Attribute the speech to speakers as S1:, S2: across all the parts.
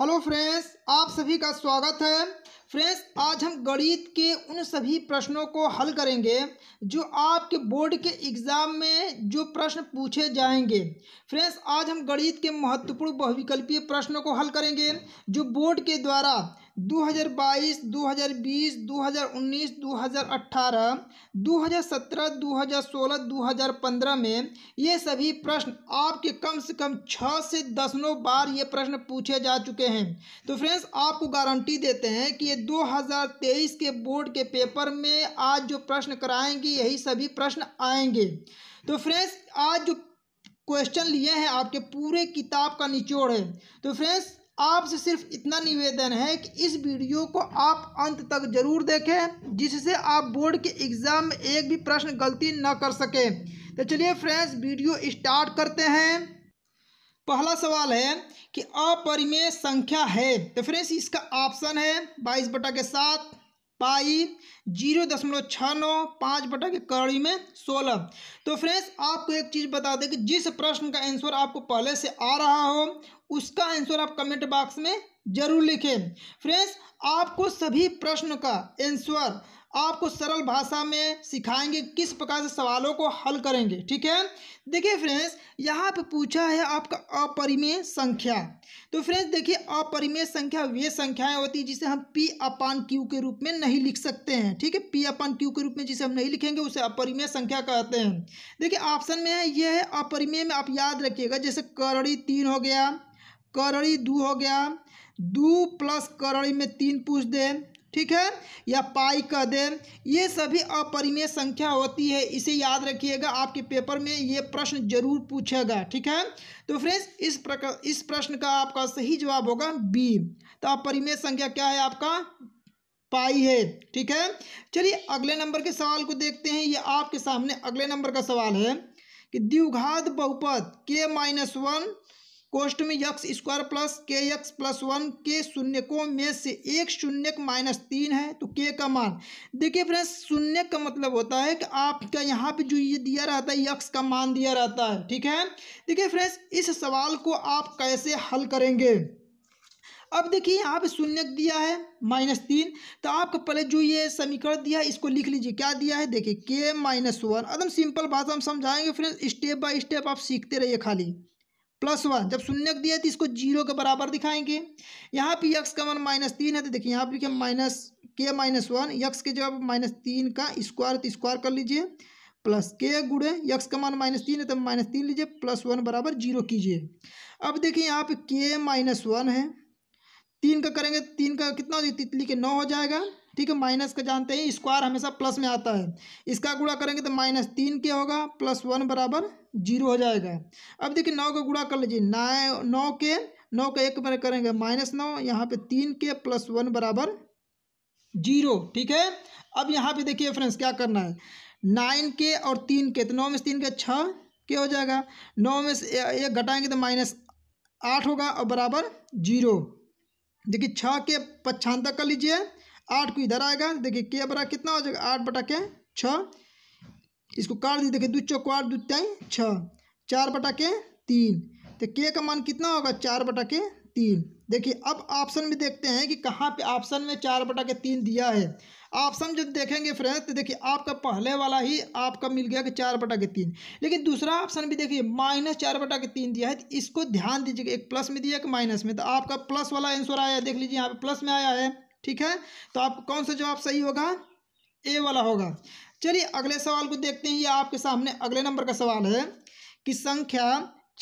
S1: hello friends आप सभी का स्वागत है फ्रेंड्स आज हम गणित के उन सभी प्रश्नों को हल करेंगे जो आपके बोर्ड के एग्ज़ाम में जो प्रश्न पूछे जाएंगे फ्रेंड्स आज हम गणित के महत्वपूर्ण बहुविकल्पीय प्रश्नों को हल करेंगे जो बोर्ड के द्वारा 2017, 2016, 2015 में ये सभी प्रश्न आपके कम से कम छः से दस नौ बार ये प्रश्न पूछे जा चुके हैं तो फ्रेंड्स आपको गारंटी देते हैं कि ये 2023 के बोर्ड के पेपर में आज जो प्रश्न कराएंगे यही सभी प्रश्न आएंगे तो फ्रेंड्स आज जो क्वेश्चन लिए हैं आपके पूरे किताब का निचोड़ है तो फ्रेंड्स आपसे सिर्फ इतना निवेदन है कि इस वीडियो को आप अंत तक जरूर देखें जिससे आप बोर्ड के एग्ज़ाम में एक भी प्रश्न गलती ना कर सके तो चलिए फ्रेंड्स वीडियो स्टार्ट करते हैं पहला सवाल है कि अपरिमेय संख्या है तो फ्रेंड्स इसका ऑप्शन है बाईस बटा के साथ पाई जीरो दशमलव छः नौ पाँच बटा के कड़ी में सोलह तो फ्रेंड्स आपको एक चीज़ बता दें कि जिस प्रश्न का आंसर आपको पहले से आ रहा हो उसका आंसर आप कमेंट बॉक्स में जरूर लिखें फ्रेंड्स आपको सभी प्रश्न का आंसर आपको सरल भाषा में सिखाएंगे किस प्रकार से सवालों को हल करेंगे ठीक है देखिए फ्रेंड्स यहाँ पे पूछा है आपका अपरिमेय संख्या तो फ्रेंड्स देखिए अपरिमेय संख्या वे संख्याएं होती है जिसे हम पी अपान क्यू के रूप में नहीं लिख सकते हैं ठीक है पी अपान क्यू के रूप में जिसे हम नहीं लिखेंगे उसे अपरिमेय संख्या कहते हैं देखिए ऑप्शन में है यह है अपरिमेय में आप याद रखिएगा जैसे करड़ी तीन हो गया करड़ी दो हो गया दो प्लस करड़ी में तीन पूछ दें ठीक है या पाई दे ये सभी अपरिमेय संख्या होती है इसे याद रखिएगा आपके पेपर में ये प्रश्न जरूर पूछेगा ठीक है तो फ्रेंड्स इस प्रकार इस प्रश्न का आपका सही जवाब होगा बी तो अपरिमेय संख्या क्या है आपका पाई है ठीक है चलिए अगले नंबर के सवाल को देखते हैं ये आपके सामने अगले नंबर का सवाल है कि द्विघात बहुपद के माइनस वन कोष्ट में x square plus k x plus one के शून्यकों में से एक शून्य माइनस तीन है तो के का मान देखिए फ्रेंड्स शून्य का मतलब होता है कि आपका यहाँ पे जो ये दिया रहता है यक्स का मान दिया रहता है ठीक है देखिए फ्रेंड्स इस सवाल को आप कैसे हल करेंगे अब देखिए यहाँ पे शून्य दिया है माइनस तीन तो आपको पहले जो ये समीकरण दिया है इसको लिख लीजिए क्या दिया है देखिए के माइनस वन एकदम सिंपल बात हम समझाएंगे फ्रेंड्स स्टेप बाय स्टेप आप सीखते रहिए खाली प्लस वन जब शून्य दिया तो इसको जीरो के बराबर दिखाएंगे यहाँ पे यक्स का मन माइनस तीन है तो देखिए यहाँ पे लिखे माइनस के माइनस वन यक्स के जब माइनस तीन का स्क्वायर तो स्क्वायर कर लीजिए प्लस के गुड़े यक्स का मान माइनस तीन है तो माइनस तीन लीजिए प्लस वन बराबर जीरो कीजिए अब देखिए यहाँ पे के माइनस वन है तीन का करेंगे तीन का कितना हो तितली के नौ हो जाएगा ठीक है माइनस का जानते हैं स्क्वायर हमेशा प्लस में आता है इसका गुड़ा करेंगे तो माइनस तीन के होगा प्लस वन बराबर जीरो हो जाएगा अब देखिए नौ का गुड़ा कर लीजिए नाए नौ के नौ का एक बार करेंगे माइनस नौ यहाँ पे तीन के प्लस वन बराबर जीरो ठीक है अब यहाँ पे देखिए फ्रेंड्स क्या करना है नाइन के और तीन के तो नौ में से तीन के छः के हो जाएगा नौ में से एक घटाएंगे तो माइनस आठ होगा और बराबर जीरो देखिए छः के पच्छांतर कर लीजिए आठ को इधर आएगा देखिए के बड़ा कितना हो जाएगा आठ बटा के छ इसको काट दी देखिए दो चौक आठ दो त्याई छ चार बटा के तीन तो के का मान कितना होगा चार बटा के तीन देखिए अब ऑप्शन में देखते हैं कि कहाँ पे ऑप्शन में चार बटा के तीन दिया है ऑप्शन जब देखेंगे फ्रेंड्स तो देखिए आपका पहले वाला ही आपका मिल गया कि चार बटा के तीन लेकिन दूसरा ऑप्शन भी देखिए माइनस चार बटा के तीन दिया है तो इसको ध्यान दीजिएगा एक प्लस में दिया कि माइनस में तो आपका प्लस वाला आंसर आया देख लीजिए यहाँ पे प्लस में आया है ठीक है तो आप कौन सा जवाब सही होगा ए वाला होगा चलिए अगले सवाल को देखते हैं ये आपके सामने अगले नंबर का सवाल है कि संख्या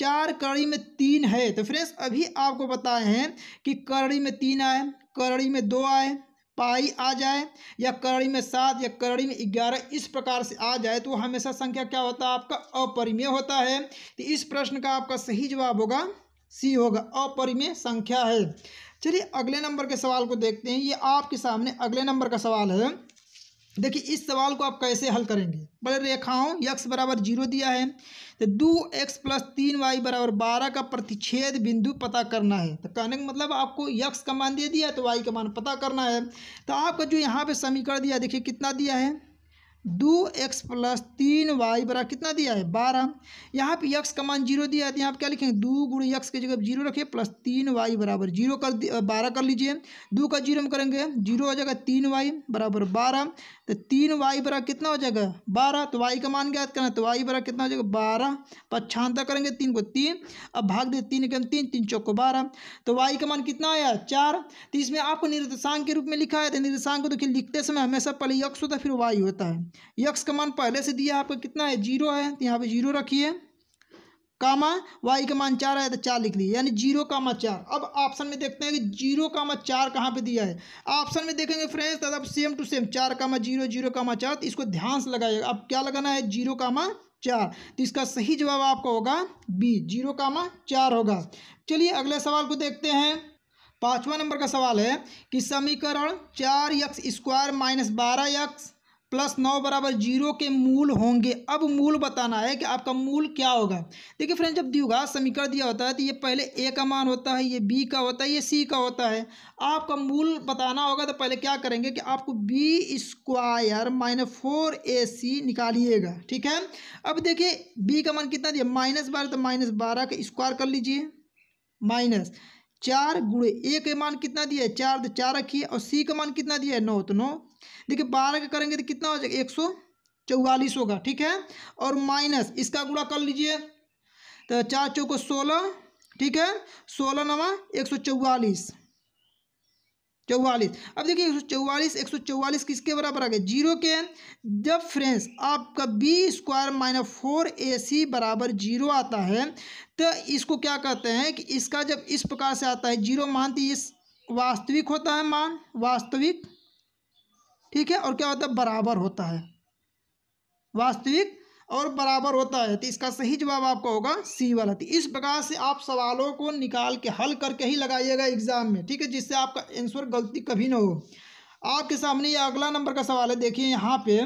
S1: चार कड़ी में तीन है तो फ्रेंड्स अभी आपको बताए हैं कि कड़ी में तीन आए कड़ी में दो आए पाई आ जाए या करड़ी में सात या करड़ी में ग्यारह इस प्रकार से आ जाए तो हमेशा संख्या क्या होता है आपका अपरिमेय होता है तो इस प्रश्न का आपका सही जवाब होगा सी होगा अपरिमेय संख्या है चलिए अगले नंबर के सवाल को देखते हैं ये आपके सामने अगले नंबर का सवाल है देखिए इस सवाल को आप कैसे हल करेंगे बड़े रेखाओं यक्स बराबर जीरो दिया है तो दो एक्स प्लस तीन वाई बराबर बारह का प्रतिच्छेद बिंदु पता करना है तो कहने का मतलब आपको यक्स का मान दे दिया तो वाई का मान पता करना है तो आपका जो यहाँ पे समीकरण दिया देखिए कितना दिया है दो एक्स प्लस तीन वाई बराबर कितना दिया है बारह यहाँ पे यक्स का मान जीरो दिया है तो यहाँ पे क्या लिखेंगे दो गुण यक्स की जगह जीरो रखिए प्लस तीन वाई बराबर जीरो कर बारह कर लीजिए दो का जीरो हम करेंगे जीरो हो जाएगा तीन वाई बराबर बारह तो तीन वाई बराबर कितना हो जाएगा बारह तो वाई का मान क्या करना तो वाई बराबर कितना हो जाएगा बारह पक्षांतर करेंगे तीन को तीन अब भाग दे तीन के तीन तीन चौक को बारह तो वाई का मान कितना आया चार तो इसमें आपको निर्देशांक के रूप में लिखा है तो निर्देशांक को देखिए लिखते समय हमेशा पहले यक्स होता है फिर वाई होता है यक्स का मान पहले से दिया आपका कितना है जीरो है तो यहाँ पे जीरो रखिए कामा वाई का मान चार है तो चार लिख दिए यानी जीरो कामा चार अब ऑप्शन में देखते हैं कि जीरो कामा चार कहाँ पे दिया है ऑप्शन में देखेंगे फ्रेंड्स तो अब सेम टू सेम चार कामा जीरो जीरो कामा चार तो इसको ध्यान से लगाइएगा अब क्या लगाना है जीरो कामा चार तो इसका सही जवाब आपका होगा बी जीरो कामा चार होगा चलिए अगले सवाल को देखते हैं पाँचवा नंबर का सवाल है कि समीकरण चार यक्स स्क्वायर माइनस बारह यक्स प्लस नौ बराबर जीरो के मूल होंगे अब मूल बताना है कि आपका मूल क्या होगा देखिए फ्रेंड जब द्विघात समीकरण दिया होता है तो ये पहले ए का मान होता है ये बी का होता है ये सी का होता है आपका मूल बताना होगा तो पहले क्या करेंगे कि आपको b square minus four a c निकालिएगा ठीक है अब देखिए बी का मान कितना दिया माइनस बारह तो माइनस बारह का स्क्वायर कर लीजिए माइनस चार गुड़े ए का मान कितना दिया है चार तो चार रखिए और सी का मान कितना दिया है नौ तो नौ देखिए बारह का करेंगे तो कितना हो जाएगा एक सौ चौवालीस होगा ठीक है और माइनस इसका गुड़ा कर लीजिए तो चार चौको सोलह ठीक है सोलह नवा एक सौ चौवालीस चौवालीस अब देखिए एक सौ चौवालीस एक सौ चौवालीस किसके बराबर आ गए जीरो के जब फ्रेंड्स आपका b square minus four a c बराबर जीरो आता है तो इसको क्या कहते हैं कि इसका जब इस प्रकार से आता है जीरो मान तो ये वास्तविक होता है मान वास्तविक ठीक है और क्या होता है बराबर होता है वास्तविक और बराबर होता है तो इसका सही जवाब आपका होगा सी वाला तो इस प्रकार से आप सवालों को निकाल के हल करके ही लगाइएगा एग्जाम में ठीक है जिससे आपका आंसर गलती कभी ना हो आपके सामने ये अगला नंबर का सवाल है देखिए यहाँ पे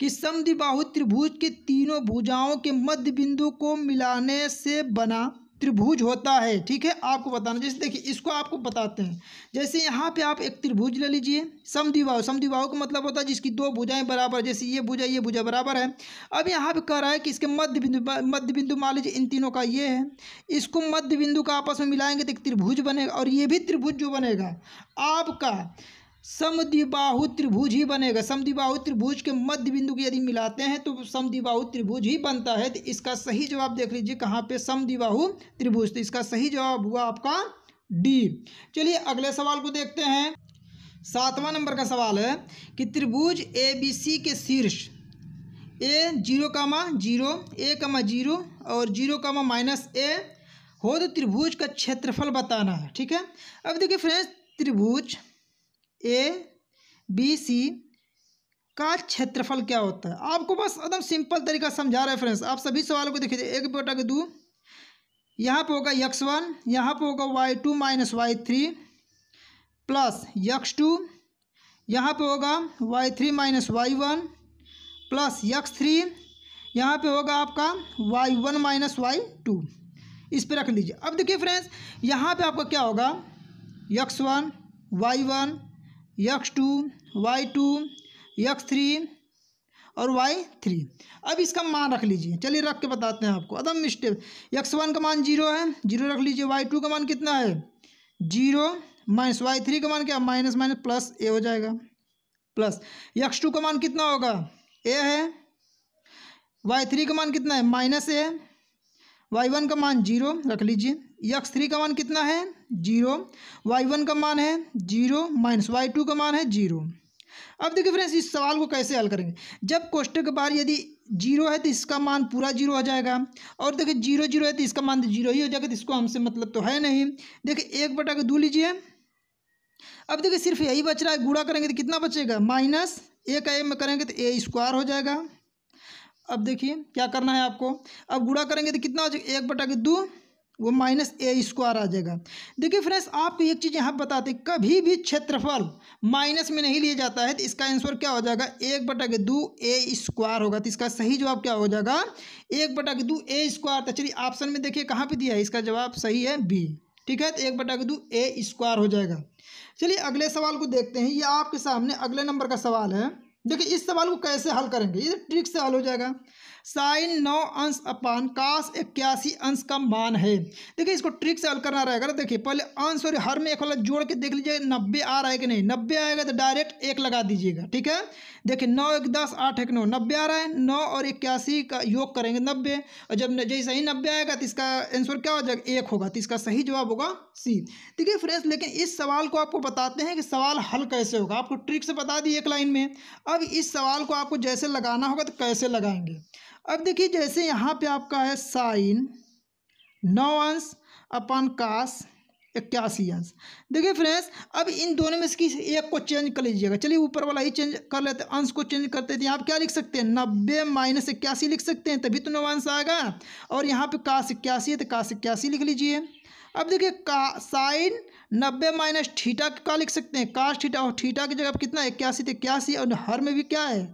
S1: कि समद्विबाहु त्रिभुज के तीनों भुजाओं के मध्य बिंदु को मिलाने से बना त्रिभुज होता है ठीक है आपको बताना जैसे देखिए इसको आपको बताते हैं जैसे यहाँ पे आप एक त्रिभुज ले लीजिए समद्विबाहु समद्विबाहु का मतलब होता है जिसकी दो भुजाएं बराबर जैसे ये भुजा ये भुजा बराबर है अब यहाँ पे कह रहा है कि इसके मध्य बिंदु मध्य बिंदु मान लीजिए इन तीनों का ये है इसको मध्य बिंदु का आपस में मिलाएंगे तो एक त्रिभुज बनेगा और ये भी त्रिभुज जो बनेगा आपका समद्विबाहु त्रिभुज ही बनेगा समद्विबाहु त्रिभुज के मध्य बिंदु को यदि मिलाते हैं तो समद्विबाहु त्रिभुज ही बनता है तो इसका सही जवाब देख लीजिए कहाँ पे समद्विबाहु त्रिभुज तो इसका सही जवाब हुआ आपका डी चलिए अगले सवाल को देखते हैं सातवां नंबर का सवाल है कि त्रिभुज ए बी सी के शीर्ष A zero comma zero a comma zero और जीरो कामा माइनस ए हो तो त्रिभुज का क्षेत्रफल बताना है ठीक है अब देखिए फ्रेंड्स त्रिभुज ए बी सी का क्षेत्रफल क्या होता है आपको बस एकदम सिंपल तरीका समझा रहा है फ्रेंड्स आप सभी सवालों को देखिए एक बटा के दो यहाँ पर होगा यक्स वन यहाँ पर होगा y two minus y three plus x two यहाँ पर होगा y three minus y one plus x three यहाँ पर होगा आपका y one minus y two इस पर रख लीजिए अब देखिए फ्रेंड्स यहाँ पे आपका क्या होगा x one y one x two y two x three और वाई थ्री अब इसका मान रख लीजिए चलिए रख के बताते हैं आपको अदम स्टेप यक्स वन का मान जीरो है जीरो रख लीजिए वाई टू का मान कितना है जीरो माइनस वाई थ्री का मान क्या माइनस माइनस प्लस ए हो जाएगा प्लस यक्स टू का मान कितना होगा ए है वाई थ्री का मान कितना है माइनस ए है वाई वन का मान जीरो रख लीजिए यक्स थ्री का मान कितना है जीरो वाई वन का मान है जीरो माइनस वाई टू का मान है जीरो अब देखिए फ्रेंड्स इस सवाल को कैसे हल करेंगे जब कोष्टक बाहर यदि जीरो है तो इसका मान पूरा जीरो हो जाएगा और देखिए जीरो जीरो है तो इसका मान तो जीरो ही हो जाएगा तो इसको हमसे मतलब तो है नहीं देखिए एक बटा के दो लीजिए अब देखिए सिर्फ यही बच रहा है गुड़ा करेंगे तो कितना बचेगा माइनस ए का ए में करेंगे तो ए स्क्वायर हो जाएगा अब देखिए क्या करना है आपको अब गुड़ा करेंगे तो कितना हो जाएगा एक बटा के दो वो माइनस ए स्क्वायर आ जाएगा देखिए फ्रेंड्स आपको एक चीज़ यहाँ बताते कभी भी क्षेत्रफल माइनस में नहीं लिया जाता है तो इसका आंसर क्या हो जाएगा एक बटा के दो ए स्क्वायर होगा तो इसका सही जवाब क्या हो जाएगा एक बटा के दो ए स्क्वायर तो चलिए ऑप्शन में देखिए कहाँ पर दिया है इसका जवाब सही है बी ठीक है तो एक बटा के दो ए स्क्वायर हो जाएगा चलिए अगले सवाल को देखते हैं ये आपके सामने अगले नंबर का सवाल है देखिए इस सवाल को कैसे हल करेंगे ये ट्रिक से हल हो जाएगा साइन नौ अंश अपान काश इक्यासी अंश का मान है देखिए इसको ट्रिक से हल करना रहेगा ना देखिए पहले अंश और हर में एक वाला जोड़ के देख लीजिए नब्बे आ रहा है कि नहीं नब्बे आएगा तो डायरेक्ट एक लगा दीजिएगा ठीक है देखिए नौ एक दस आठ एक नौ नब्बे आ रहा है नौ और इक्यासी का योग करेंगे नब्बे और जब जैसे ही नब्बे आएगा तो इसका आंसर क्या हो जाएगा एक होगा तो इसका सही जवाब होगा सी देखिए फ्रेंड्स लेकिन इस सवाल को आपको बताते हैं कि सवाल हल कैसे होगा आपको ट्रिक से बता दी एक लाइन में अब इस सवाल को आपको जैसे लगाना होगा तो कैसे लगाएंगे अब देखिए जैसे यहाँ पे आपका है साइन नौ अंश अपन काश इक्यासी अंश देखिए फ्रेंड्स अब इन दोनों में से किसी एक को चेंज कर लीजिएगा चलिए ऊपर वाला ही चेंज कर लेते हैं अंश को चेंज करते थे आप क्या लिख सकते हैं नब्बे माइनस इक्यासी लिख सकते हैं तभी तो नौ अंश आएगा और यहाँ पे काश इक्यासी है तो काश इक्यासी लिख लीजिए अब देखिए का साइन नब्बे माइनस ठीठा का लिख सकते हैं काश ठीठा और ठीठा की जगह कितना इक्यासी तो इक्यासी और हर में भी क्या है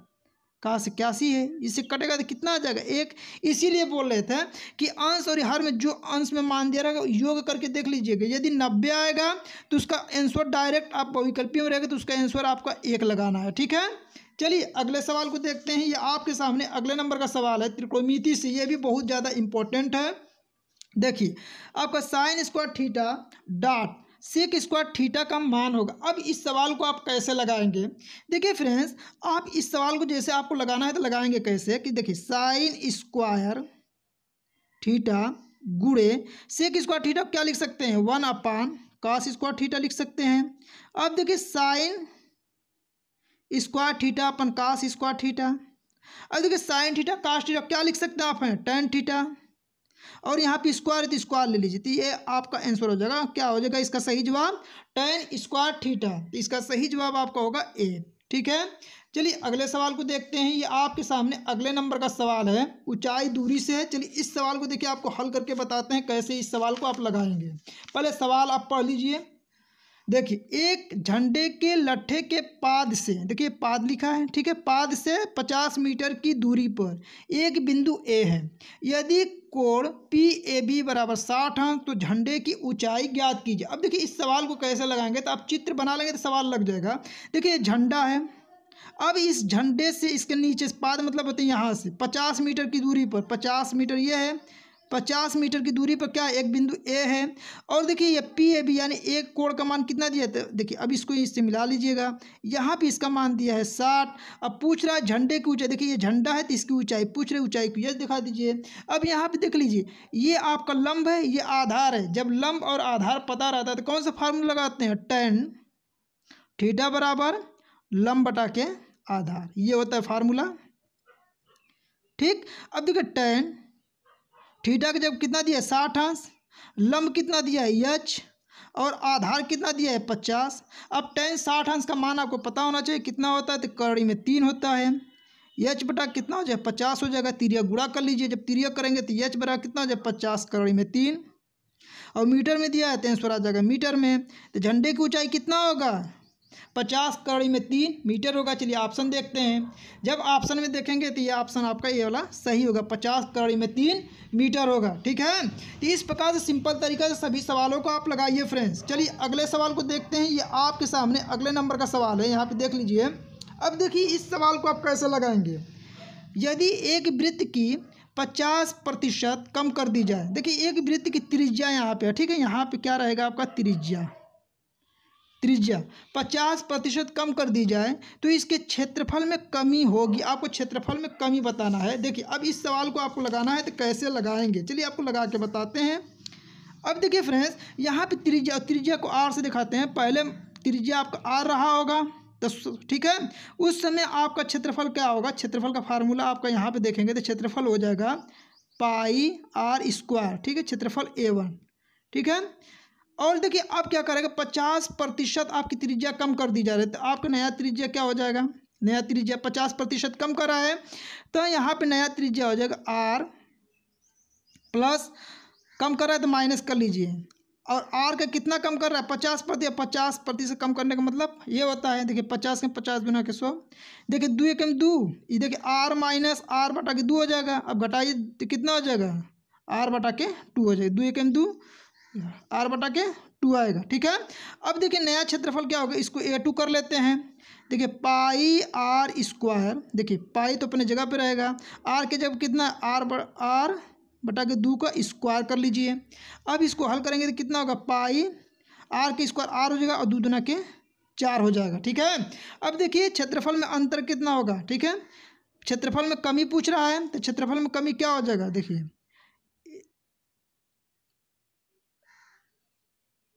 S1: कहाँ से इक्यासी है इससे कटेगा तो कितना आ जाएगा एक इसीलिए बोल रहे थे कि अंश और हर में जो अंश में मान दिया रहेगा योग करके देख लीजिएगा यदि नब्बे आएगा तो उसका आंसर डायरेक्ट आप विकल्पियों में रहेगा तो उसका आंसर आपका एक लगाना है ठीक है चलिए अगले सवाल को देखते हैं ये आपके सामने अगले नंबर का सवाल है त्रिकोणमिति से ये भी बहुत ज़्यादा इंपॉर्टेंट है देखिए आपका sine square theta dot sec square theta का मान होगा अब इस सवाल को आप कैसे लगाएंगे देखिए फ्रेंड्स आप इस सवाल को जैसे आपको लगाना है तो लगाएंगे कैसे कि देखिए साइन स्क्वायर थीटा गुड़े सेक स्क्वायर थीटा क्या लिख सकते हैं वन अपान काश स्क्वायर थीटा लिख सकते हैं अब देखिए साइन स्क्वायर थीटा अपन काश स्क्वायर थीटा अब देखिए साइन थीटा कास थीटा क्या लिख सकते हैं आप हैं टेन थीटा और यहाँ पे स्क्वायर तो स्क्वायर ले लीजिए तो ये आपका आंसर हो जाएगा क्या हो जाएगा इसका सही जवाब टेन स्क्वायर थीटा तो इसका सही जवाब आपका होगा ए ठीक है चलिए अगले सवाल को देखते हैं ये आपके सामने अगले नंबर का सवाल है ऊंचाई दूरी से है चलिए इस सवाल को देखिए आपको हल करके बताते हैं कैसे इस सवाल को आप लगाएंगे पहले सवाल आप पढ़ लीजिए देखिए एक झंडे के लट्ठे के पाद से देखिए पाद लिखा है ठीक है पाद से पचास मीटर की दूरी पर एक बिंदु ए है यदि कोण पी ए बी बराबर साठ अंक तो झंडे की ऊंचाई ज्ञात कीजिए अब देखिए इस सवाल को कैसे लगाएंगे तो आप चित्र बना लेंगे तो सवाल लग जाएगा देखिए झंडा है अब इस झंडे से इसके नीचे पाद मतलब होते हैं यहाँ से पचास मीटर की दूरी पर पचास मीटर ये है पचास मीटर की दूरी पर क्या है एक बिंदु ए है और देखिए ये पी ए भी यानी एक कोण का मान कितना दिया है देखिए अब इसको इससे मिला लीजिएगा यहाँ पे इसका मान दिया है साठ अब पूछ रहा है झंडे की ऊंचाई देखिए ये झंडा है तो इसकी ऊंचाई पूछ रहे ऊंचाई को यह दिखा दीजिए अब यहाँ पे देख लीजिए ये आपका लंब है ये आधार है जब लंब और आधार पता रहता है तो कौन सा फार्मूला लगाते हैं टेन ठीठा बराबर लंब बटा के आधार ये होता है फार्मूला ठीक अब देखिए टेन थीटा का जब कितना दिया है साठ अंश लंब कितना दिया है यच और आधार कितना दिया है पचास अब टेन साठ अंश का मान आपको पता होना चाहिए कितना होता है तो कड़ी में तीन होता है यच बटा कितना हो जाए पचास हो जाएगा तिरिया गुड़ा कर लीजिए जब तिरिया करेंगे तो यच बटा कितना हो जाए पचास कड़ी में तीन और मीटर में दिया है तेन आंसर आ जाएगा मीटर में तो झंडे की ऊंचाई कितना होगा पचास कड़ी में तीन मीटर होगा चलिए ऑप्शन देखते हैं जब ऑप्शन में देखेंगे तो ये ऑप्शन आपका ये वाला सही होगा पचास कड़ी में तीन मीटर होगा ठीक है तो इस प्रकार से सिंपल तरीके से सभी सवालों को आप लगाइए फ्रेंड्स चलिए अगले सवाल को देखते हैं ये आपके सामने अगले नंबर का सवाल है यहाँ पर देख लीजिए अब देखिए इस सवाल को आप कैसे लगाएंगे यदि एक वृत्त की पचास प्रतिशत कम कर दी जाए देखिए एक वृत्त की त्रिज्या यहाँ पे है ठीक है यहाँ पे क्या रहेगा आपका त्रिज्या त्रिज्या 50 प्रतिशत कम कर दी जाए तो इसके क्षेत्रफल में कमी होगी आपको क्षेत्रफल में कमी बताना है देखिए अब इस सवाल को आपको लगाना है तो कैसे लगाएंगे चलिए आपको लगा के बताते हैं अब देखिए फ्रेंड्स यहाँ पे त्रिज्या त्रिज्या को आर से दिखाते हैं पहले त्रिज्या आपका आर रहा होगा तो ठीक है उस समय आपका क्षेत्रफल क्या होगा क्षेत्रफल का फार्मूला आपका यहाँ पर देखेंगे तो क्षेत्रफल हो जाएगा पाई आर स्क्वायर ठीक है क्षेत्रफल ए वन ठीक है और देखिए अब क्या करेगा पचास प्रतिशत आपकी त्रिज्या कम कर दी जा रही है तो आपका नया त्रिज्या क्या हो जाएगा नया त्रिज्या पचास प्रतिशत कम कर रहा है तो यहाँ पे नया त्रिज्या हो जाएगा आर प्लस कम कर रहा है तो माइनस कर लीजिए और आर का कितना कम कर रहा है पचास प्रति पचास प्रतिशत कम करने का मतलब ये होता है देखिए पचास के पचास बिना के सौ देखिए दो एक दो ये देखिए आर माइनस आर बटा के दो हो जाएगा अब घटाइए तो कितना हो जाएगा आर बटा के टू हो जाएगा दो एक दो आर बटा के टू आएगा ठीक है अब देखिए नया क्षेत्रफल क्या होगा इसको ए टू कर लेते हैं देखिए पाई आर स्क्वायर देखिए पाई तो अपने जगह पे रहेगा आर के जब कितना आर ब, आर बटा के दो का स्क्वायर कर लीजिए अब इसको हल करेंगे तो कितना होगा पाई आर के स्क्वायर आर हो जाएगा और दो दुना के चार हो जाएगा ठीक है अब देखिए क्षेत्रफल में अंतर कितना होगा ठीक है क्षेत्रफल में कमी पूछ रहा है तो क्षेत्रफल में कमी क्या हो जाएगा देखिए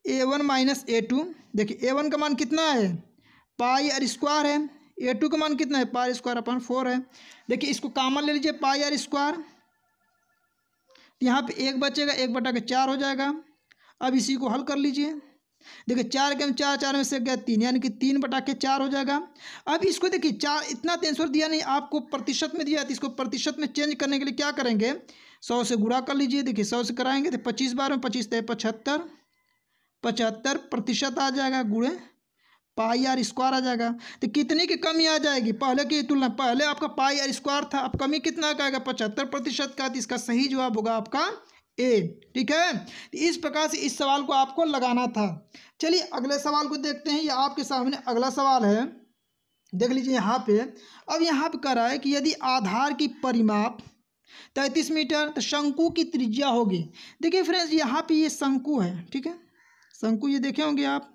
S1: a one minus a two देखिए ए वन का मान कितना है पाई आर स्क्वायर है ए टू का मान कितना है पाई स्क्वायर अपन फोर है देखिए इसको कामन ले लीजिए पाई आर स्क्वायर यहाँ पे एक बचेगा एक बटा के चार हो जाएगा अब इसी को हल कर लीजिए देखिए चार के चार चार में से गया तीन यानी कि तीन बटा के चार हो जाएगा अब इसको देखिए चार इतना आंसर तो दिया नहीं आपको प्रतिशत में दिया तो इसको प्रतिशत में चेंज करने के लिए क्या करेंगे सौ से गुड़ा कर लीजिए देखिए सौ से कराएंगे तो पच्चीस बार में पच्चीस तय तो पचहत्तर पचहत्तर प्रतिशत आ जाएगा गुड़े पाई आर स्क्वायर आ जाएगा तो कितने की कमी आ जाएगी पहले की तुलना पहले आपका पाई आर स्क्वायर था अब कमी कितना का आएगा पचहत्तर प्रतिशत का तो इसका सही जवाब होगा आपका ए ठीक है तो इस प्रकार से इस सवाल को आपको लगाना था चलिए अगले सवाल को देखते हैं ये आपके सामने अगला सवाल है देख लीजिए यहाँ पे अब यहाँ पे कह रहा है कि यदि आधार की परिमाप तैंतीस मीटर तो शंकु की त्रिज्या होगी देखिए फ्रेंड्स यहाँ पे ये शंकु है ठीक है शंकु ये देखे होंगे आप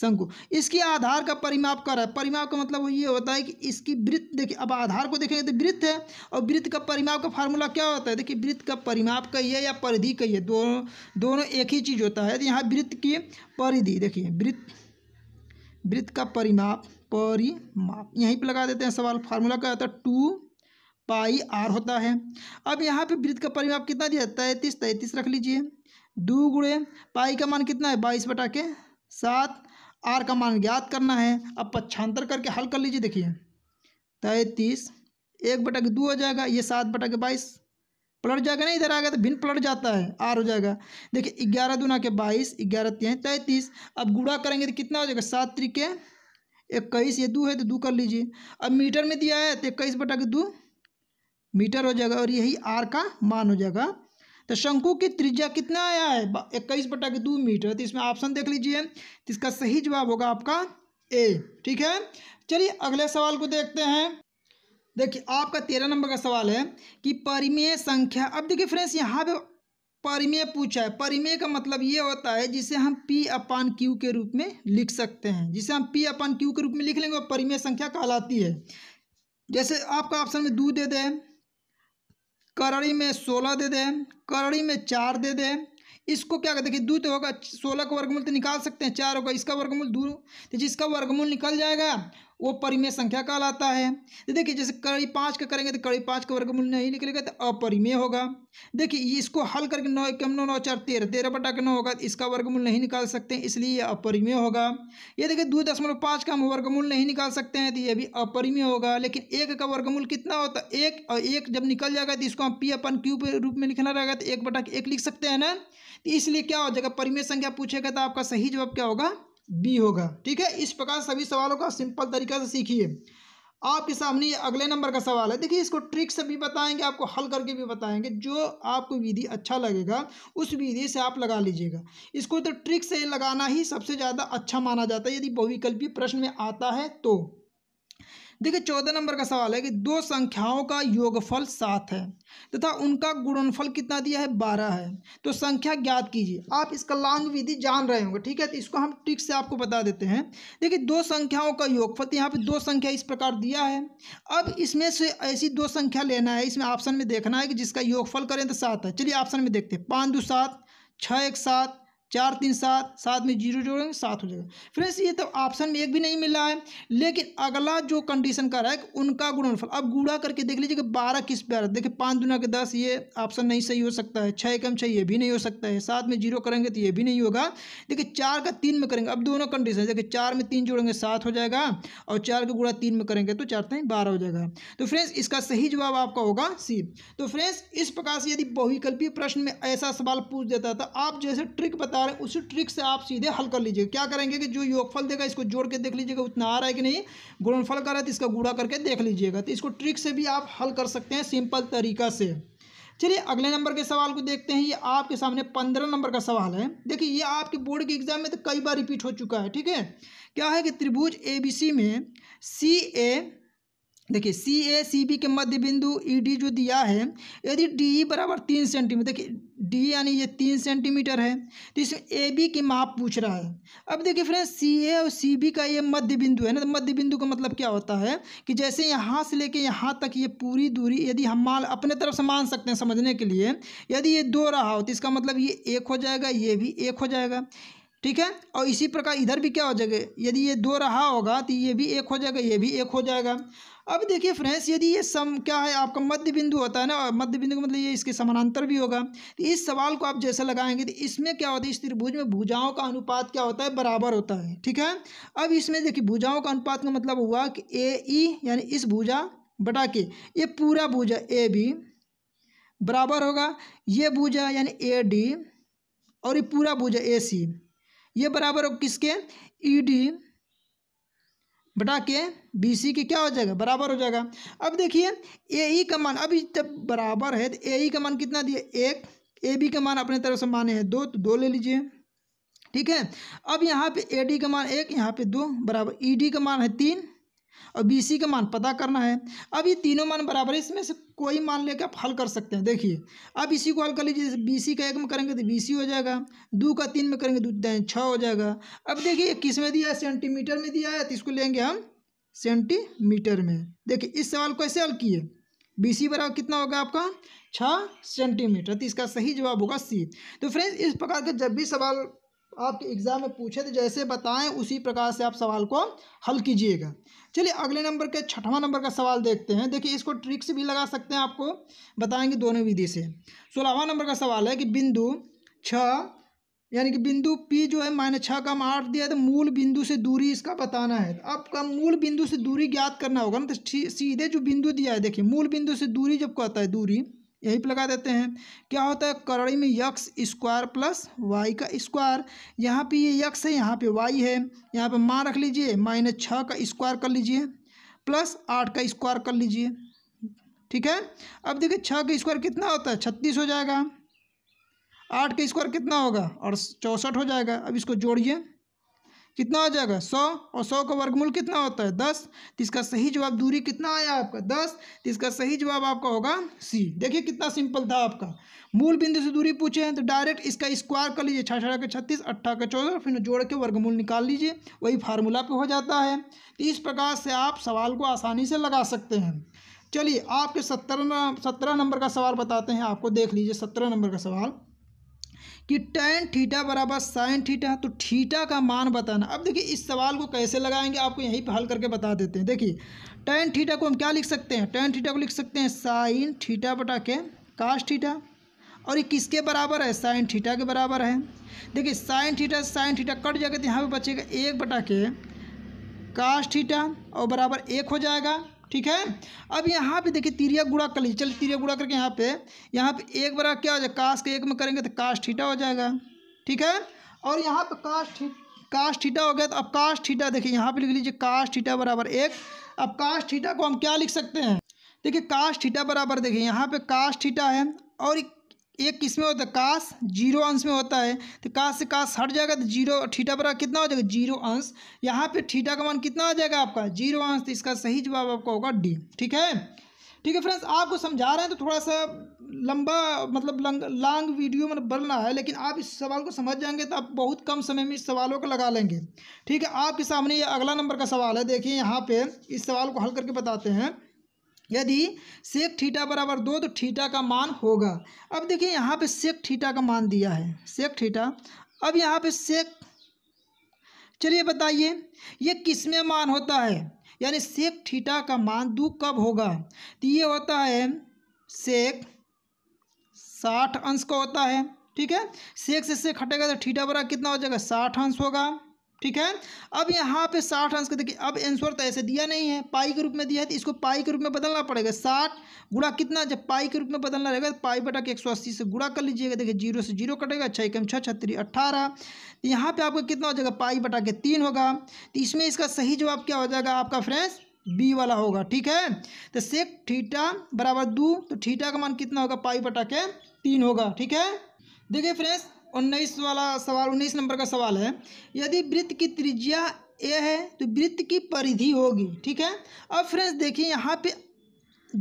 S1: शंकु इसकी आधार का परिमाप कर है परिमाप का मतलब ये होता है कि इसकी वृत्त देखिए अब आधार को देखेंगे तो वृत्त है और वृत्त का परिमाप का फार्मूला क्या होता है देखिए वृत्त का परिमाप कही है या परिधि कही है दोनों दोनों एक ही चीज़ होता है तो यहाँ वृत्त की परिधि देखिए वृत्त वृत्त का परिमाप परिमाप यहीं पर लगा देते हैं सवाल फार्मूला क्या होता है टू पाई आर होता है अब यहाँ पर वृत्त का परिमाप कितना दिया तैंतीस तैंतीस रख लीजिए दो गुड़े पाई का मान कितना है बाईस बटा के सात आर का मान ज्ञात करना है अब पक्षांतर करके हल कर लीजिए देखिए तैतीस एक बटा के दो हो जाएगा ये सात बटा के बाईस पलट जाएगा नहीं इधर आ गया तो भिन्न पलट जाता है आर हो जाएगा देखिए ग्यारह दुना के बाईस ग्यारह तीन तैंतीस अब गुड़ा करेंगे तो कितना हो जाएगा सात त्रिके इक्कीस ये दो है तो दो कर लीजिए अब मीटर में दिया है तो इक्कीस बटा के दो मीटर हो जाएगा और यही आर का मान हो जाएगा तो शंकु की त्रिज्या कितना आया है इक्कीस बटा के दो मीटर तो इसमें ऑप्शन देख लीजिए तो इसका सही जवाब होगा आपका ए ठीक है चलिए अगले सवाल को देखते हैं देखिए आपका तेरह नंबर का सवाल है कि परिमेय संख्या अब देखिए फ्रेंड्स यहाँ पे परिमेय पूछा है परिमेय का मतलब ये होता है जिसे हम पी अपान क्यू के रूप में लिख सकते हैं जिसे हम पी अपान क्यू के रूप में लिख लेंगे वो परिमेय संख्या कहलाती है जैसे आपका ऑप्शन में दो दे दें करड़ी में सोलह दे दें करड़ी में चार दे दें इसको क्या देखिए दो तो होगा सोलह का वर्गमूल तो निकाल सकते हैं चार होगा इसका वर्गमूल दो तो जिसका वर्गमूल निकल जाएगा वो परिमेय संख्या कहलाता है तो देखिए जैसे कड़ी पाँच का करेंगे तो कड़ी पाँच का वर्गमूल नहीं निकलेगा तो अपरिमेय होगा देखिए इसको हल करके नौ कम नौ नौ चार तेरह तेरह बटा के नौ होगा तो इसका वर्गमूल नहीं निकाल सकते हैं इसलिए यह अपरिमेय होगा ये देखिए दो दशमलव पाँच का हम वर्गमूल नहीं निकाल सकते हैं तो यह भी अपरिमेय होगा लेकिन एक का वर्गमूल कितना होता है एक और एक जब निकल जाएगा तो इसको हम पी अपन क्यू के रूप में लिखना रहेगा तो एक बटा एक लिख सकते हैं ना तो इसलिए क्या हो जाएगा परिमेय संख्या पूछेगा तो आपका सही जवाब क्या होगा बी होगा ठीक है इस प्रकार सभी सवालों का सिंपल तरीका से सीखिए आपके सामने ये अगले नंबर का सवाल है देखिए इसको ट्रिक से भी बताएंगे आपको हल करके भी बताएंगे जो आपको विधि अच्छा लगेगा उस विधि से आप लगा लीजिएगा इसको तो ट्रिक से लगाना ही सबसे ज़्यादा अच्छा माना जाता है यदि बहुविकल्पी प्रश्न में आता है तो देखिए चौदह नंबर का सवाल है कि दो संख्याओं का योगफल सात है तथा उनका गुणनफल कितना दिया है बारह है तो संख्या ज्ञात कीजिए आप इसका लांग विधि जान रहे होंगे ठीक है तो इसको हम ट्रिक से आपको बता देते हैं देखिए दो संख्याओं का योगफल तो यहाँ पे दो संख्या इस प्रकार दिया है अब इसमें से ऐसी दो संख्या लेना है इसमें ऑप्शन में देखना है कि जिसका योगफल करें तो सात है चलिए ऑप्शन में देखते हैं पाँच दो सात छः एक सात चार तीन सात सात में जीरो जोड़ेंगे सात हो जाएगा फ्रेंड्स ये तो ऑप्शन में एक भी नहीं मिला है लेकिन अगला जो कंडीशन का रहा है उनका गुणनफल अब गुड़ा करके देख लीजिए कि बारह किस प्यार देखिए पाँच दुना के दस ये ऑप्शन नहीं सही हो सकता है छः कम छः ये भी नहीं हो सकता है सात में जीरो करेंगे तो ये भी नहीं होगा देखिए चार का तीन में करेंगे अब दोनों कंडीशन देखिए चार में तीन जोड़ेंगे सात हो जाएगा और चार का गुड़ा तीन में करेंगे तो चार तीन बारह हो जाएगा तो फ्रेंड्स इसका सही जवाब आपका होगा सी तो फ्रेंड्स इस प्रकार से यदि बहुविकल्पीय प्रश्न में ऐसा सवाल पूछ देता था आप जैसे ट्रिक बता बता रहे हैं उसी ट्रिक से आप सीधे हल कर लीजिएगा क्या करेंगे कि जो योगफल देगा इसको जोड़ के देख लीजिएगा उतना आ रहा है कि नहीं गुणनफल कर रहा है तो इसका गुड़ा करके देख लीजिएगा तो इसको ट्रिक से भी आप हल कर सकते हैं सिंपल तरीका से चलिए अगले नंबर के सवाल को देखते हैं ये आपके सामने पंद्रह नंबर का सवाल है देखिए ये आपके बोर्ड के एग्जाम में तो कई बार रिपीट हो चुका है ठीक है क्या है कि त्रिभुज एबीसी में सी ए देखिए सी ए सी बी के मध्य बिंदु ई e डी जो दिया है यदि डी ई e बराबर तीन सेंटीमीटर देखिए डी यानी ये तीन सेंटीमीटर है तो इसमें ए बी की माप पूछ रहा है अब देखिए फ्रेंड्स सी ए और सी बी का ये मध्य बिंदु है ना तो मध्य बिंदु का मतलब क्या होता है कि जैसे यहाँ से लेके यहाँ तक ये पूरी दूरी यदि हम मान अपने तरफ से मान सकते हैं समझने के लिए यदि ये दो रहा हो तो इसका मतलब ये एक हो जाएगा ये भी एक हो जाएगा ठीक है और इसी प्रकार इधर भी क्या हो जाएगा यदि ये दो रहा होगा तो ये भी एक हो जाएगा ये भी एक हो जाएगा अब देखिए फ्रेंड्स यदि ये सम क्या है आपका मध्य बिंदु होता है ना और मध्य बिंदु का मतलब ये इसके समानांतर भी होगा तो इस सवाल को आप जैसे लगाएंगे तो इसमें क्या होता है इस त्रिभुज में भुजाओं का अनुपात क्या होता है बराबर होता है ठीक है अब इसमें देखिए भुजाओं का अनुपात का मतलब हुआ कि ए ई e, यानी इस भुजा बटा के ये पूरा भुजा ए बी बराबर होगा ये भुजा यानी ए डी और ये पूरा भुजा ए सी ये बराबर हो किसके ई e डी बटा के बी सी के क्या हो जाएगा बराबर हो जाएगा अब देखिए ए ई e का मान अभी जब बराबर है तो ए ई e का मान कितना दिए एक ए बी का मान अपने तरफ से माने है दो तो दो ले लीजिए ठीक है अब यहाँ पे ए डी का मान एक यहाँ पे दो बराबर ई डी का मान है तीन और बी सी का मान पता करना है अब ये तीनों मान बराबर है इसमें से कोई मान लेकर आप हल कर सकते हैं देखिए अब इसी को हल कर लीजिए जैसे बी सी का एक में करेंगे तो बी सी हो जाएगा दो का तीन में करेंगे तो दो छः हो जाएगा अब देखिए किस में दिया है सेंटीमीटर में दिया है तो इसको लेंगे हम सेंटीमीटर में देखिए इस सवाल को ऐसे हल किए बी सी बराबर कितना होगा आपका छः सेंटीमीटर तो इसका सही जवाब होगा सी तो फ्रेंड्स इस प्रकार के जब भी सवाल आपके एग्ज़ाम तो में पूछे तो जैसे बताएं उसी प्रकार से आप सवाल को हल कीजिएगा चलिए अगले नंबर के छठवां नंबर का सवाल देखते हैं देखिए इसको ट्रिक्स भी लगा सकते हैं आपको बताएंगे दोनों विधि से सोलहवा नंबर का सवाल है कि बिंदु छ यानी कि बिंदु पी जो है माइनस छः का मार्ट दिया है तो मूल बिंदु से दूरी इसका बताना है अब आपका मूल बिंदु से दूरी ज्ञात करना होगा ना तो सीधे जो बिंदु दिया है देखिए मूल बिंदु से दूरी जब कहता है दूरी यही पर लगा देते हैं क्या होता है करड़ी में यक्स स्क्वायर प्लस वाई का स्क्वायर यहाँ पे ये यक्स है यहाँ पे वाई है यहाँ पे माँ रख लीजिए माइनस छः का स्क्वायर कर लीजिए प्लस आठ का स्क्वायर कर लीजिए ठीक है अब देखिए छः का स्क्वायर कितना होता है छत्तीस हो जाएगा आठ का स्क्वायर कितना होगा और चौंसठ हो जाएगा अब इसको जोड़िए कितना हो जाएगा सौ और सौ का वर्गमूल कितना होता है दस तो इसका सही जवाब दूरी कितना आया आपका दस तो इसका सही जवाब आपका होगा सी देखिए कितना सिंपल था आपका मूल बिंदु से दूरी पूछे हैं तो डायरेक्ट इसका स्क्वायर कर लीजिए छः के छत्तीस अट्ठा के चौदह फिर जोड़ के वर्गमूल निकाल लीजिए वही फार्मूला पर हो जाता है तो इस प्रकार से आप सवाल को आसानी से लगा सकते हैं चलिए आपके सत्रह सत्रह नंबर का सवाल बताते हैं आपको देख लीजिए सत्रह नंबर का सवाल कि टेन थीटा बराबर साइन थीटा तो थीटा का मान बताना अब देखिए इस सवाल को कैसे लगाएंगे आपको यहीं पर हल करके बता देते हैं देखिए टेन थीटा को हम क्या लिख सकते हैं टेन थीटा को लिख सकते हैं साइन थीटा बटा के काश थीटा और ये किसके बराबर है साइन थीटा के बराबर है देखिए sine theta sine theta cut जाएगा तो यहाँ पर बचेगा एक बटा के काश थीटा और बराबर एक हो जाएगा ठीक है अब यहाँ पे देखिए तिरिया गुड़ा कर लीजिए चलिए तिरिया गुड़ा करके यहाँ पे यहाँ पे एक बार क्या हो जाएगा काश के एक में करेंगे तो काश ठीटा हो जाएगा ठीक है और यहाँ पे काश थी, काश ठीठा हो गया तो अब काश ठीटा देखिए यहाँ पे लिख लीजिए काश ठीटा बराबर एक अब काश ठीटा को हम क्या लिख सकते हैं देखिए काश ठीटा बराबर देखिए यहाँ पे काश ठीटा है और एक किस में होता है काश जीरो अंश में होता है तो काश से काश हट जाएगा तो जीरो ठीठा बराबर कितना हो जाएगा जीरो अंश यहाँ पे ठीठा का मान कितना आ जाएगा आपका जीरो अंश तो इसका सही जवाब आपका होगा डी ठीक है ठीक है फ्रेंड्स आपको समझा रहे हैं तो थोड़ा सा लंबा मतलब लंग लॉन्ग वीडियो मतलब बनना है लेकिन आप इस सवाल को समझ जाएंगे तो आप बहुत कम समय में इस सवालों को लगा लेंगे ठीक है आपके सामने ये अगला नंबर का सवाल है देखिए यहाँ पे इस सवाल को हल करके बताते हैं यदि सेक थीटा बराबर दो तो थीटा का मान होगा अब देखिए यहाँ पे सेक थीटा का मान दिया है सेक थीटा अब यहाँ पे सेक चलिए बताइए ये किस में मान होता है यानी सेक थीटा का मान दो कब होगा तो ये होता है सेक साठ अंश का होता है ठीक है सेक से सेक हटेगा तो थीटा बराबर कितना हो जाएगा साठ अंश होगा ठीक है अब यहाँ पे साठ आंसर देखिए अब आंसर तो ऐसे दिया नहीं है पाई के रूप में दिया है तो इसको पाई के रूप में बदलना पड़ेगा साठ गुड़ा कितना जब पाई के रूप में बदलना रहेगा तो पाई बटा के एक सौ अस्सी से गुड़ा कर लीजिएगा देखिए जीरो से जीरो कटेगा छः कम छः छत्तीस अट्ठारह तो यहाँ पर आपका कितना हो जाएगा पाई बटा के तीन होगा तो इसमें इसका सही जवाब क्या हो जाएगा आपका फ्रेंड्स बी वाला होगा ठीक है तो सेक ठीटा बराबर दो तो ठीटा का मान कितना होगा पाई बटा के तीन होगा ठीक है देखिए फ्रेंड्स उन्नीस वाला सवाल उन्नीस नंबर का सवाल है यदि वृत्त की त्रिज्या ए है तो वृत्त की परिधि होगी ठीक है अब फ्रेंड्स देखिए यहाँ पे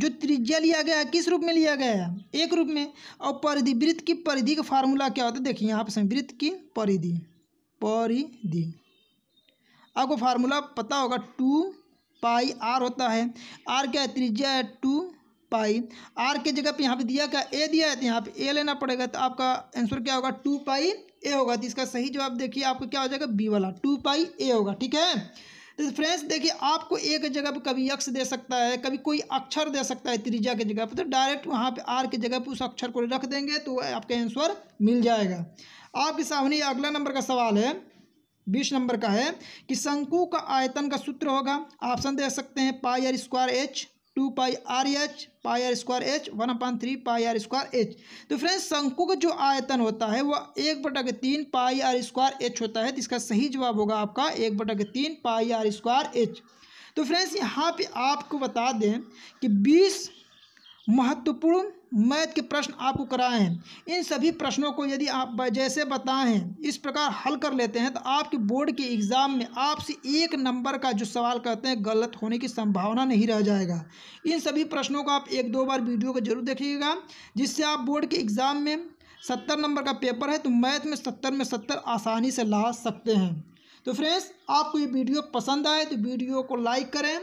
S1: जो त्रिज्या लिया गया है किस रूप में लिया गया है एक रूप में और परिधि वृत्त की परिधि का फार्मूला क्या होता है देखिए यहाँ पर पे वृत्त की परिधि परिधि आपको फार्मूला पता होगा टू पाई आर होता है आर क्या है त्रिज्या है टू पाई आर के जगह पे यहाँ पे दिया क्या ए दिया है तो यहाँ पे ए लेना पड़ेगा तो आपका आंसर क्या होगा टू पाई ए होगा तो इसका सही जवाब देखिए आपको क्या हो जाएगा बी वाला टू पाई ए होगा ठीक है तो फ्रेंड्स देखिए आपको एक जगह पर कभी यक्ष दे सकता है कभी कोई अक्षर दे सकता है त्रिज्या के जगह पर तो डायरेक्ट वहाँ पे आर के जगह पर उस अक्षर को रख देंगे तो आपका आंसर मिल जाएगा आपके सामने अगला नंबर का सवाल है बीस नंबर का है कि शंकु का आयतन का सूत्र होगा ऑप्शन दे सकते हैं pi r square h two pi r h pi r square h one upon three pi r square h तो फ्रेंड्स शंकु का जो आयतन होता है वह एक बटक तीन पाई आर स्क्वायर एच होता है तो इसका सही जवाब होगा आपका एक बटक तीन पाई आर स्क्वायर एच तो फ्रेंड्स यहाँ पे आपको बता दें कि बीस महत्वपूर्ण मैथ के प्रश्न आपको कराए हैं इन सभी प्रश्नों को यदि आप जैसे बताएं इस प्रकार हल कर लेते हैं तो आपके बोर्ड के एग्ज़ाम में आपसे एक नंबर का जो सवाल करते हैं गलत होने की संभावना नहीं रह जाएगा इन सभी प्रश्नों को आप एक दो बार वीडियो को जरूर देखिएगा जिससे आप बोर्ड के एग्ज़ाम में सत्तर नंबर का पेपर है तो मैथ में सत्तर में सत्तर आसानी से ला सकते हैं तो फ्रेंड्स आपको ये वीडियो पसंद आए तो वीडियो को लाइक करें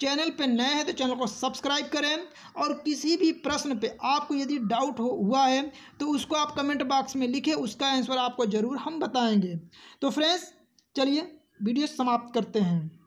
S1: चैनल पर नए हैं तो चैनल को सब्सक्राइब करें और किसी भी प्रश्न पे आपको यदि डाउट हो हुआ है तो उसको आप कमेंट बॉक्स में लिखें उसका आंसर आपको ज़रूर हम बताएंगे तो फ्रेंड्स चलिए वीडियो समाप्त करते हैं